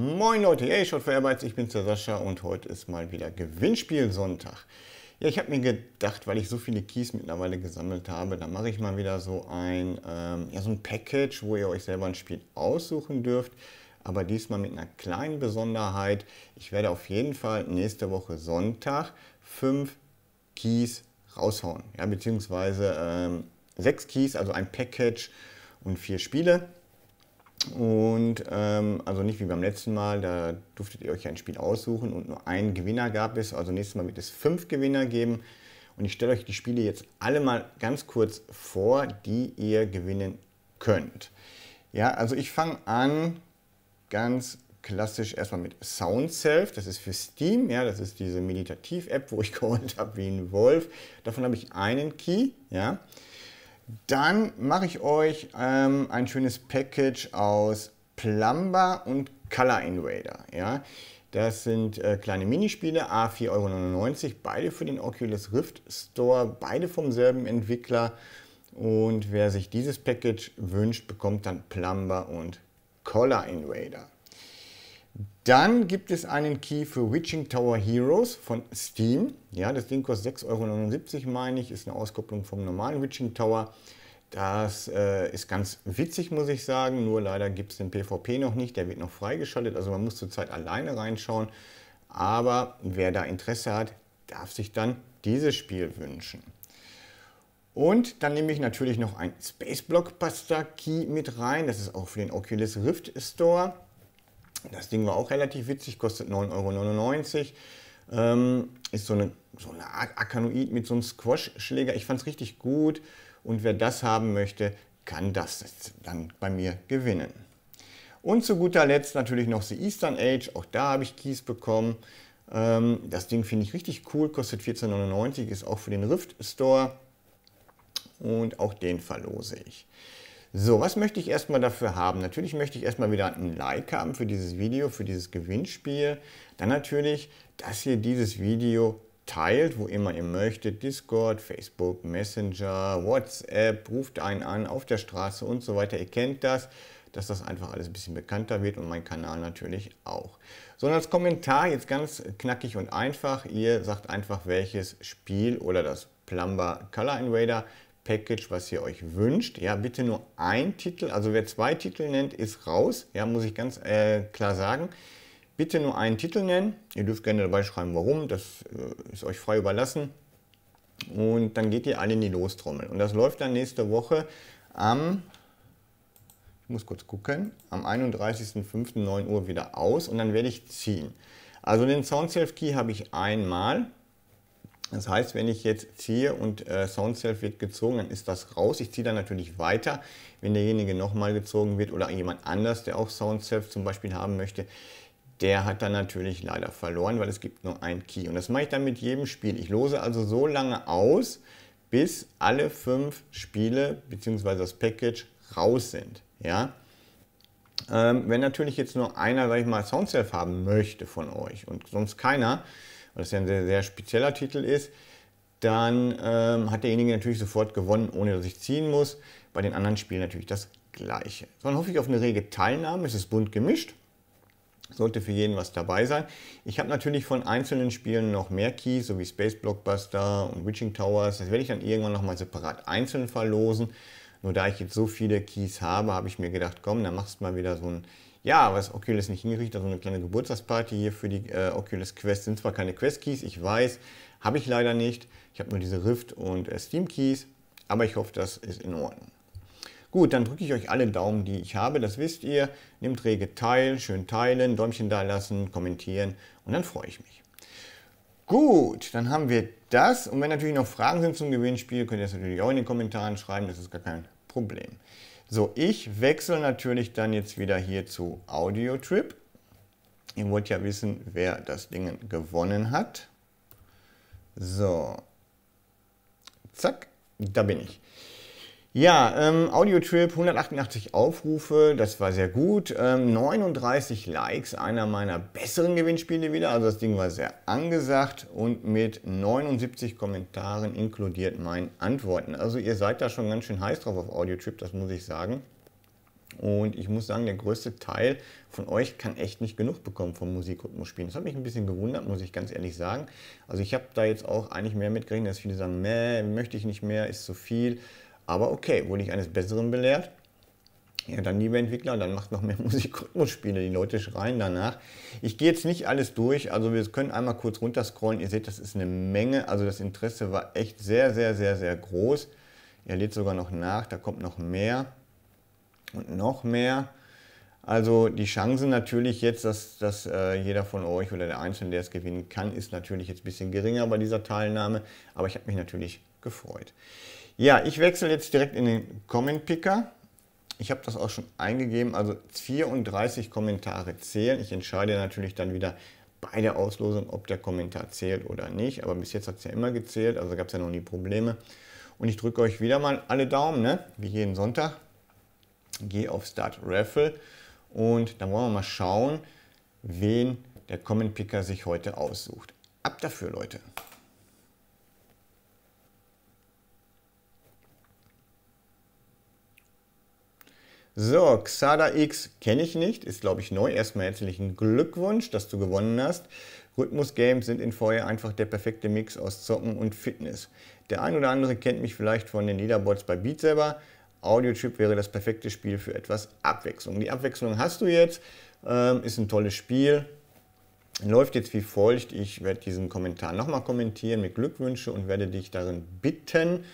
Moin Leute, hey, Shot für Airbytes, ich bin's der Sascha und heute ist mal wieder Gewinnspiel Sonntag. Ja, ich habe mir gedacht, weil ich so viele Keys mittlerweile gesammelt habe, da mache ich mal wieder so ein, ähm, ja, so ein Package, wo ihr euch selber ein Spiel aussuchen dürft. Aber diesmal mit einer kleinen Besonderheit. Ich werde auf jeden Fall nächste Woche Sonntag fünf Keys raushauen. Ja, beziehungsweise ähm, sechs Keys, also ein Package und vier Spiele. Und ähm, also nicht wie beim letzten Mal, da durftet ihr euch ein Spiel aussuchen und nur einen Gewinner gab es. Also nächstes Mal wird es fünf Gewinner geben. Und ich stelle euch die Spiele jetzt alle mal ganz kurz vor, die ihr gewinnen könnt. Ja, also ich fange an ganz klassisch erstmal mit Sound Self. Das ist für Steam. Ja, das ist diese Meditativ-App, wo ich geholt habe wie ein Wolf. Davon habe ich einen Key. Ja. Dann mache ich euch ähm, ein schönes Package aus Plumber und Color Invader. Ja? Das sind äh, kleine Minispiele, A4,99 Euro, beide für den Oculus Rift Store, beide vom selben Entwickler. Und wer sich dieses Package wünscht, bekommt dann Plumber und Color Invader. Dann gibt es einen Key für Witching Tower Heroes von Steam. Ja, das Ding kostet 6,79 Euro, meine ich. Ist eine Auskopplung vom normalen Witching Tower. Das äh, ist ganz witzig, muss ich sagen. Nur leider gibt es den PvP noch nicht. Der wird noch freigeschaltet. Also man muss zurzeit alleine reinschauen. Aber wer da Interesse hat, darf sich dann dieses Spiel wünschen. Und dann nehme ich natürlich noch ein Space Blockbuster Key mit rein. Das ist auch für den Oculus Rift Store. Das Ding war auch relativ witzig, kostet 9,99 Euro. Ähm, ist so eine, so eine Art Akanoid mit so einem Squash-Schläger. Ich fand es richtig gut und wer das haben möchte, kann das dann bei mir gewinnen. Und zu guter Letzt natürlich noch The Eastern Age. Auch da habe ich Keys bekommen. Ähm, das Ding finde ich richtig cool, kostet 14,99, ist auch für den Rift Store und auch den verlose ich. So, was möchte ich erstmal dafür haben? Natürlich möchte ich erstmal wieder ein Like haben für dieses Video, für dieses Gewinnspiel. Dann natürlich, dass ihr dieses Video teilt, wo immer ihr möchtet, Discord, Facebook, Messenger, WhatsApp, ruft einen an auf der Straße und so weiter. Ihr kennt das, dass das einfach alles ein bisschen bekannter wird und mein Kanal natürlich auch. So, und als Kommentar jetzt ganz knackig und einfach, ihr sagt einfach, welches Spiel oder das Plumber Color Invader Package, was ihr euch wünscht. Ja, bitte nur ein Titel, also wer zwei Titel nennt, ist raus. Ja, muss ich ganz äh, klar sagen. Bitte nur einen Titel nennen. Ihr dürft gerne dabei schreiben, warum. Das äh, ist euch frei überlassen. Und dann geht ihr alle in die Lostrommel. Und das läuft dann nächste Woche am, ich muss kurz gucken, am 31.05. Uhr wieder aus und dann werde ich ziehen. Also den Sound Self Key habe ich einmal das heißt, wenn ich jetzt ziehe und äh, Soundself wird gezogen, dann ist das raus. Ich ziehe dann natürlich weiter. Wenn derjenige nochmal gezogen wird oder jemand anders, der auch Soundself zum Beispiel haben möchte, der hat dann natürlich leider verloren, weil es gibt nur ein Key. Und das mache ich dann mit jedem Spiel. Ich lose also so lange aus, bis alle fünf Spiele bzw. das Package raus sind. Ja? Ähm, wenn natürlich jetzt nur einer, sag ich mal, Soundself haben möchte von euch und sonst keiner, weil es ja ein sehr, sehr spezieller Titel ist, dann ähm, hat derjenige natürlich sofort gewonnen, ohne dass ich ziehen muss. Bei den anderen Spielen natürlich das Gleiche. dann hoffe ich auf eine rege Teilnahme. Es ist bunt gemischt. Sollte für jeden was dabei sein. Ich habe natürlich von einzelnen Spielen noch mehr Keys, so wie Space Blockbuster und Witching Towers. Das werde ich dann irgendwann nochmal separat einzeln verlosen. Nur da ich jetzt so viele Keys habe, habe ich mir gedacht, komm, dann machst du mal wieder so ein ja, was Oculus nicht hingekriegt hat, so eine kleine Geburtstagsparty hier für die äh, Oculus Quest. Sind zwar keine Quest-Keys, ich weiß, habe ich leider nicht. Ich habe nur diese Rift und äh, Steam-Keys, aber ich hoffe, das ist in Ordnung. Gut, dann drücke ich euch alle Daumen, die ich habe, das wisst ihr. Nehmt rege teil, schön teilen, Däumchen da lassen, kommentieren und dann freue ich mich. Gut, dann haben wir das. Und wenn natürlich noch Fragen sind zum Gewinnspiel, könnt ihr das natürlich auch in den Kommentaren schreiben, das ist gar kein Problem. So, ich wechsle natürlich dann jetzt wieder hier zu Audio Trip. Ihr wollt ja wissen, wer das Ding gewonnen hat. So, zack, da bin ich. Ja, ähm, Audiotrip, 188 Aufrufe, das war sehr gut. Ähm, 39 Likes, einer meiner besseren Gewinnspiele wieder. Also das Ding war sehr angesagt und mit 79 Kommentaren inkludiert meinen Antworten. Also ihr seid da schon ganz schön heiß drauf auf Audiotrip, das muss ich sagen. Und ich muss sagen, der größte Teil von euch kann echt nicht genug bekommen vom Musik und Das hat mich ein bisschen gewundert, muss ich ganz ehrlich sagen. Also ich habe da jetzt auch eigentlich mehr mitgerechnet, dass viele sagen, meh, möchte ich nicht mehr, ist zu viel. Aber okay, wurde ich eines Besseren belehrt. Ja, dann liebe Entwickler, dann macht noch mehr Musik Musikrhythmusspiele. Die Leute schreien danach. Ich gehe jetzt nicht alles durch, also wir können einmal kurz runterscrollen. Ihr seht, das ist eine Menge. Also das Interesse war echt sehr, sehr, sehr, sehr groß. Er lädt sogar noch nach, da kommt noch mehr und noch mehr. Also die Chance natürlich jetzt, dass, dass äh, jeder von euch oder der Einzelne, der es gewinnen kann, ist natürlich jetzt ein bisschen geringer bei dieser Teilnahme. Aber ich habe mich natürlich gefreut. Ja, ich wechsle jetzt direkt in den Comment Picker. Ich habe das auch schon eingegeben, also 34 Kommentare zählen. Ich entscheide natürlich dann wieder bei der Auslosung, ob der Kommentar zählt oder nicht. Aber bis jetzt hat es ja immer gezählt, also gab es ja noch nie Probleme. Und ich drücke euch wieder mal alle Daumen, ne? wie jeden Sonntag. Gehe auf Start Raffle und dann wollen wir mal schauen, wen der Comment Picker sich heute aussucht. Ab dafür, Leute! So, Xada X kenne ich nicht, ist glaube ich neu. Erstmal herzlichen Glückwunsch, dass du gewonnen hast. Rhythmus Games sind in vorher einfach der perfekte Mix aus Zocken und Fitness. Der ein oder andere kennt mich vielleicht von den Leaderboards bei Beat selber. Audiochip wäre das perfekte Spiel für etwas Abwechslung. Die Abwechslung hast du jetzt, ähm, ist ein tolles Spiel, läuft jetzt wie folgt. Ich werde diesen Kommentar nochmal kommentieren mit Glückwünsche und werde dich darin bitten,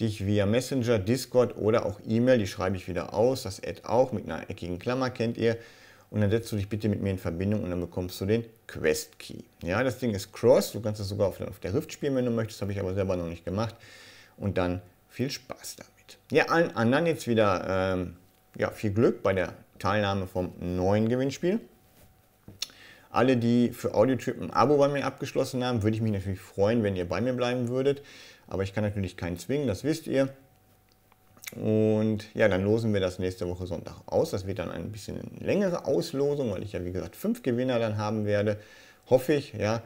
dich via Messenger, Discord oder auch E-Mail, die schreibe ich wieder aus, das Ad auch mit einer eckigen Klammer kennt ihr. Und dann setzt du dich bitte mit mir in Verbindung und dann bekommst du den Quest Key. Ja, das Ding ist Cross, du kannst das sogar auf, auf der Rift spielen, wenn du möchtest, habe ich aber selber noch nicht gemacht. Und dann viel Spaß damit. Ja, allen anderen jetzt wieder ähm, ja, viel Glück bei der Teilnahme vom neuen Gewinnspiel. Alle, die für Audiotrip ein Abo bei mir abgeschlossen haben, würde ich mich natürlich freuen, wenn ihr bei mir bleiben würdet. Aber ich kann natürlich keinen zwingen, das wisst ihr. Und ja, dann losen wir das nächste Woche Sonntag aus. Das wird dann ein bisschen längere Auslosung, weil ich ja wie gesagt fünf Gewinner dann haben werde. Hoffe ich, ja,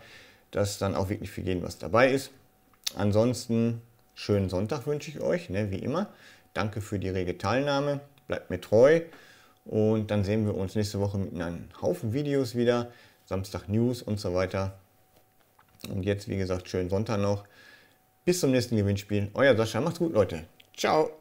dass dann auch wirklich für jeden was dabei ist. Ansonsten schönen Sonntag wünsche ich euch, ne, wie immer. Danke für die rege Teilnahme. Bleibt mir treu. Und dann sehen wir uns nächste Woche mit einem Haufen Videos wieder. Samstag News und so weiter. Und jetzt, wie gesagt, schönen Sonntag noch. Bis zum nächsten Gewinnspiel. Euer Sascha. Macht's gut, Leute. Ciao.